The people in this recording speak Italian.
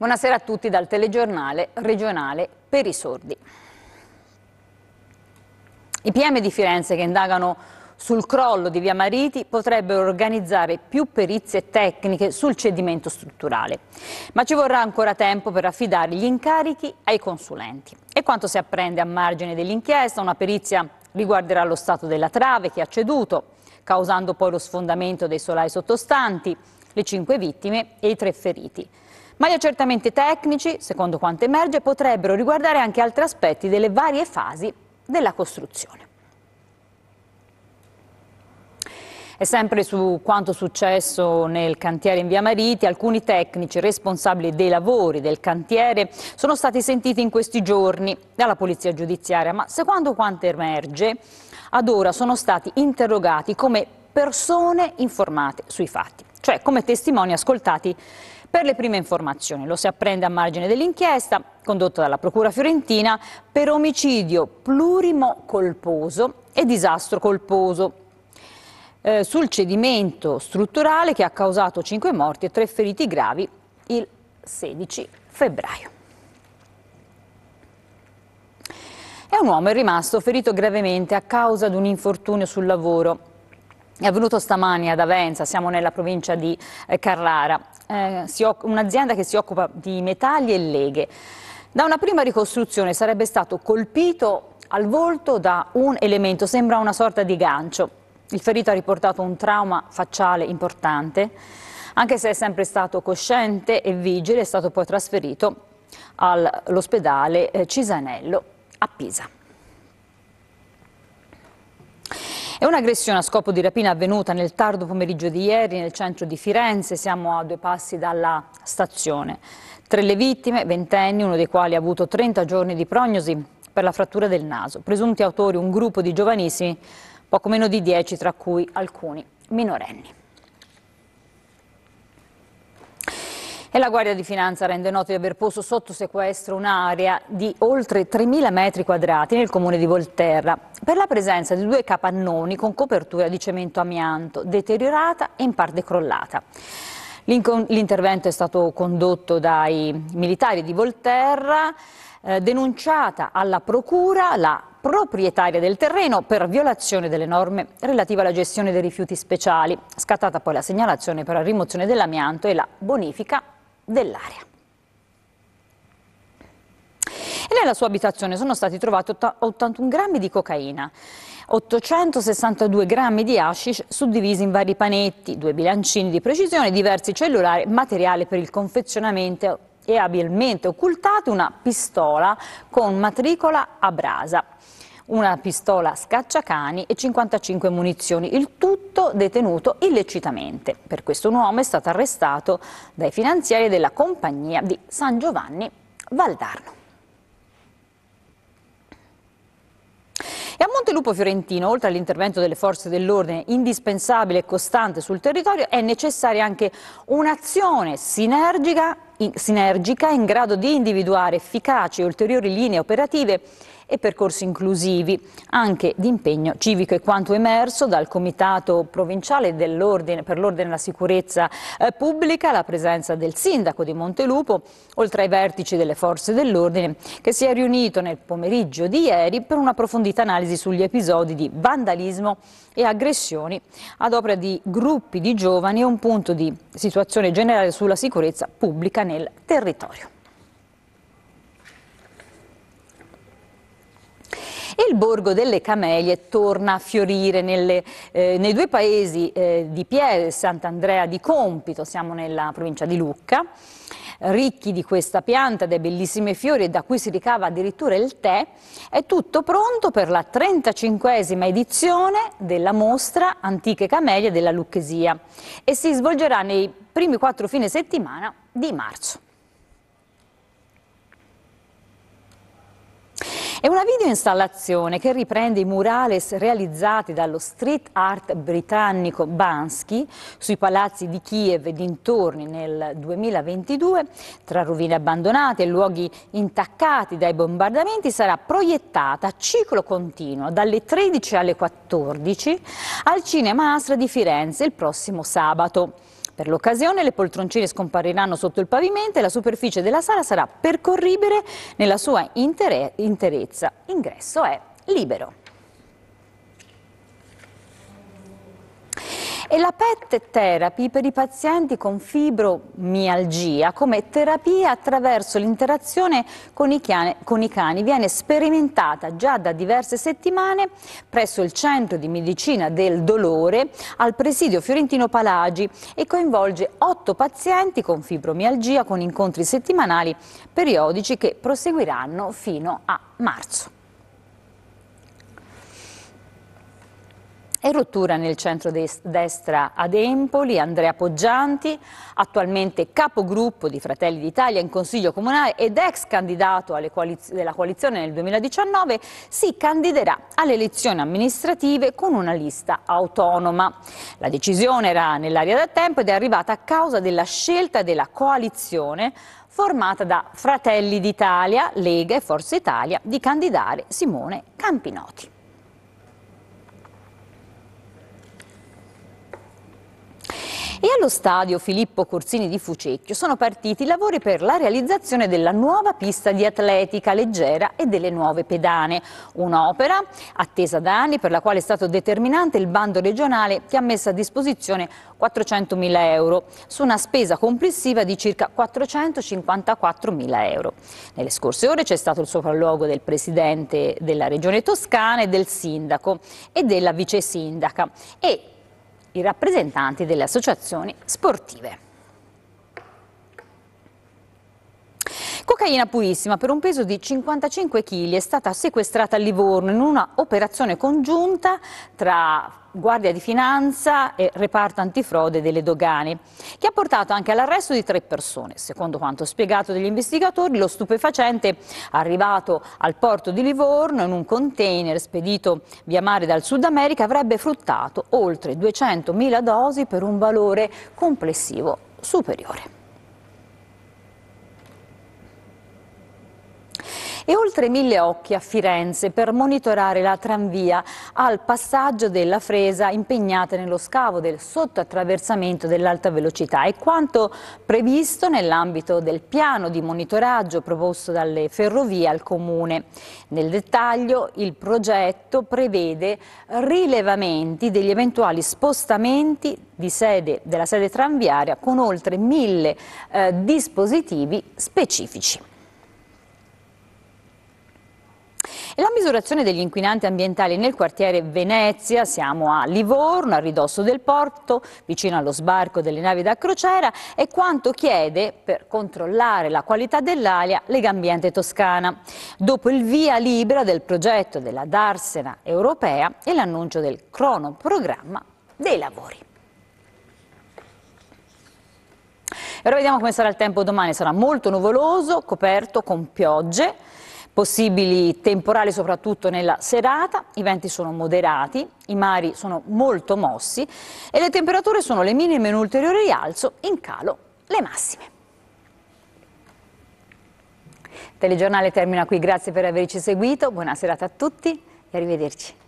Buonasera a tutti dal telegiornale regionale per i sordi. I PM di Firenze che indagano sul crollo di Via Mariti potrebbero organizzare più perizie tecniche sul cedimento strutturale. Ma ci vorrà ancora tempo per affidare gli incarichi ai consulenti. E quanto si apprende a margine dell'inchiesta, una perizia riguarderà lo stato della trave che ha ceduto, causando poi lo sfondamento dei solai sottostanti, le cinque vittime e i tre feriti. Ma gli accertamenti tecnici, secondo quanto emerge, potrebbero riguardare anche altri aspetti delle varie fasi della costruzione. E sempre su quanto successo nel cantiere in Via Mariti, alcuni tecnici responsabili dei lavori del cantiere sono stati sentiti in questi giorni dalla polizia giudiziaria, ma secondo quanto emerge, ad ora sono stati interrogati come persone informate sui fatti, cioè come testimoni ascoltati per le prime informazioni lo si apprende a margine dell'inchiesta condotta dalla Procura fiorentina per omicidio plurimo colposo e disastro colposo eh, sul cedimento strutturale che ha causato 5 morti e 3 feriti gravi il 16 febbraio. E un uomo è rimasto ferito gravemente a causa di un infortunio sul lavoro. È avvenuto stamani ad Avenza, siamo nella provincia di eh, Carrara, eh, un'azienda che si occupa di metalli e leghe. Da una prima ricostruzione sarebbe stato colpito al volto da un elemento, sembra una sorta di gancio. Il ferito ha riportato un trauma facciale importante, anche se è sempre stato cosciente e vigile, è stato poi trasferito all'ospedale eh, Cisanello a Pisa. È un'aggressione a scopo di rapina avvenuta nel tardo pomeriggio di ieri nel centro di Firenze, siamo a due passi dalla stazione. Tre le vittime, ventenni, uno dei quali ha avuto 30 giorni di prognosi per la frattura del naso. Presunti autori un gruppo di giovanissimi, poco meno di 10, tra cui alcuni minorenni. E la Guardia di Finanza rende noto di aver posto sotto sequestro un'area di oltre 3.000 metri quadrati nel comune di Volterra per la presenza di due capannoni con copertura di cemento amianto, deteriorata e in parte crollata. L'intervento è stato condotto dai militari di Volterra, eh, denunciata alla procura la proprietaria del terreno per violazione delle norme relative alla gestione dei rifiuti speciali, scattata poi la segnalazione per la rimozione dell'amianto e la bonifica dell'area. E nella sua abitazione sono stati trovati 81 grammi di cocaina 862 grammi di hashish suddivisi in vari panetti, due bilancini di precisione, diversi cellulari, materiale per il confezionamento e abilmente occultato una pistola con matricola a brasa una pistola scacciacani e 55 munizioni, il tutto detenuto illecitamente. Per questo un uomo è stato arrestato dai finanziari della compagnia di San Giovanni Valdarno. E a Montelupo Fiorentino, oltre all'intervento delle forze dell'ordine indispensabile e costante sul territorio, è necessaria anche un'azione sinergica, sinergica in grado di individuare efficaci e ulteriori linee operative e percorsi inclusivi, anche di impegno civico. È quanto emerso dal Comitato Provinciale per l'Ordine e la Sicurezza eh, Pubblica, la presenza del Sindaco di Montelupo, oltre ai vertici delle Forze dell'Ordine, che si è riunito nel pomeriggio di ieri per un'approfondita analisi sugli episodi di vandalismo e aggressioni ad opera di gruppi di giovani e un punto di situazione generale sulla sicurezza pubblica nel territorio. e il borgo delle Camelie torna a fiorire nelle, eh, nei due paesi eh, di Piede e Sant'Andrea di Compito, siamo nella provincia di Lucca, ricchi di questa pianta, dei bellissimi fiori e da cui si ricava addirittura il tè, è tutto pronto per la 35esima edizione della mostra Antiche Camelie della Lucchesia e si svolgerà nei primi quattro fine settimana di marzo. È una videoinstallazione che riprende i murales realizzati dallo street art britannico Bansky sui palazzi di Kiev e dintorni nel 2022. Tra rovine abbandonate e luoghi intaccati dai bombardamenti sarà proiettata a ciclo continuo dalle 13 alle 14 al Cinema Astra di Firenze il prossimo sabato. Per l'occasione le poltroncine scompariranno sotto il pavimento e la superficie della sala sarà percorribile nella sua interezza. L'ingresso è libero. E la PET therapy per i pazienti con fibromialgia come terapia attraverso l'interazione con, con, i cani viene sperimentata già da diverse settimane presso il Centro di Medicina del Dolore al Presidio Fiorentino Palagi e coinvolge otto pazienti con fibromialgia con incontri settimanali periodici che proseguiranno fino a marzo. E rottura nel centro-destra ad Empoli, Andrea Poggianti, attualmente capogruppo di Fratelli d'Italia in Consiglio Comunale ed ex candidato coaliz della coalizione nel 2019, si candiderà alle elezioni amministrative con una lista autonoma. La decisione era nell'aria da tempo ed è arrivata a causa della scelta della coalizione formata da Fratelli d'Italia, Lega e Forza Italia di candidare Simone Campinoti. E allo stadio Filippo Corsini di Fucecchio sono partiti i lavori per la realizzazione della nuova pista di atletica leggera e delle nuove pedane. Un'opera attesa da anni per la quale è stato determinante il bando regionale che ha messo a disposizione 400 mila euro su una spesa complessiva di circa 454 mila euro. Nelle scorse ore c'è stato il sopralluogo del Presidente della Regione Toscana e del Sindaco e della Vice Sindaca e i rappresentanti delle associazioni sportive. Cocaina purissima per un peso di 55 kg è stata sequestrata a Livorno in una operazione congiunta tra Guardia di Finanza e Reparto Antifrode delle Dogane, che ha portato anche all'arresto di tre persone. Secondo quanto spiegato dagli investigatori, lo stupefacente arrivato al porto di Livorno in un container spedito via mare dal Sud America avrebbe fruttato oltre 200.000 dosi per un valore complessivo superiore. e oltre mille occhi a Firenze per monitorare la tranvia al passaggio della Fresa impegnata nello scavo del sottoattraversamento dell'alta velocità e quanto previsto nell'ambito del piano di monitoraggio proposto dalle ferrovie al Comune. Nel dettaglio il progetto prevede rilevamenti degli eventuali spostamenti sede, della sede tranviaria con oltre mille eh, dispositivi specifici. La misurazione degli inquinanti ambientali nel quartiere Venezia, siamo a Livorno, a ridosso del porto, vicino allo sbarco delle navi da crociera, è quanto chiede per controllare la qualità dell'aria Legambiente Toscana. Dopo il via libera del progetto della Darsena europea e l'annuncio del cronoprogramma dei lavori. E ora vediamo come sarà il tempo domani, sarà molto nuvoloso, coperto con piogge possibili temporali soprattutto nella serata, i venti sono moderati, i mari sono molto mossi e le temperature sono le minime in ulteriore rialzo, in calo le massime. telegiornale termina qui, grazie per averci seguito, buona serata a tutti e arrivederci.